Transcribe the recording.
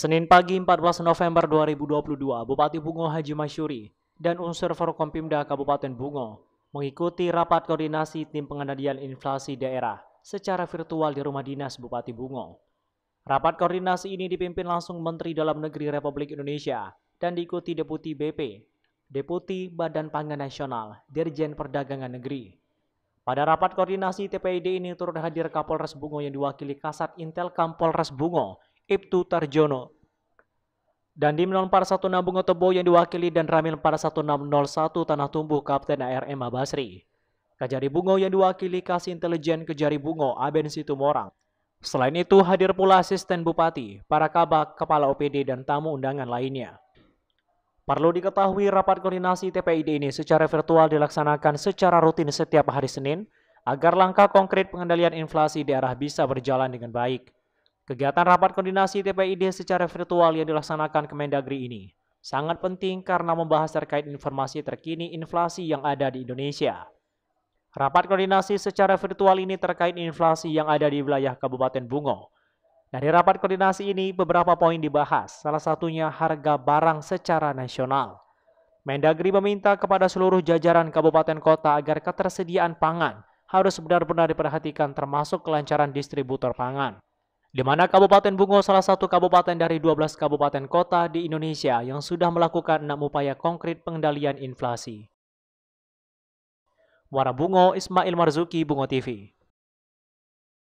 Senin pagi 14 November 2022, Bupati Bungo Haji Masyuri dan unsur Forkompimda Kabupaten Bungo mengikuti rapat koordinasi tim pengendalian inflasi daerah secara virtual di rumah dinas Bupati Bungo. Rapat koordinasi ini dipimpin langsung Menteri Dalam Negeri Republik Indonesia dan diikuti Deputi BP, Deputi Badan Pangan Nasional, Dirjen Perdagangan Negeri. Pada rapat koordinasi TPID ini turut hadir Kapolres Bungo yang diwakili Kasat Intel Kapolres Bungo, Ibtu Tarjono. Dan di Dandim Nambung Otobo yang diwakili dan Ramil 41601 Tanah Tumbuh Kapten ARM Basri. Kajari Bungo yang diwakili Kasih Intelijen Kejari Bungo Aben Situmorang. Selain itu hadir pula asisten bupati, para kabak, kepala OPD dan tamu undangan lainnya. Perlu diketahui rapat koordinasi TPID ini secara virtual dilaksanakan secara rutin setiap hari Senin agar langkah konkret pengendalian inflasi daerah bisa berjalan dengan baik. Kegiatan rapat koordinasi TPID secara virtual yang dilaksanakan Kemendagri ini sangat penting karena membahas terkait informasi terkini inflasi yang ada di Indonesia. Rapat koordinasi secara virtual ini terkait inflasi yang ada di wilayah Kabupaten Bungo. Dari rapat koordinasi ini, beberapa poin dibahas, salah satunya harga barang secara nasional. Mendagri meminta kepada seluruh jajaran kabupaten kota agar ketersediaan pangan harus benar-benar diperhatikan termasuk kelancaran distributor pangan di mana Kabupaten Bungo salah satu kabupaten dari 12 kabupaten kota di Indonesia yang sudah melakukan enam upaya konkret pengendalian inflasi. Muara Bungo, Ismail Marzuki, Bungo TV.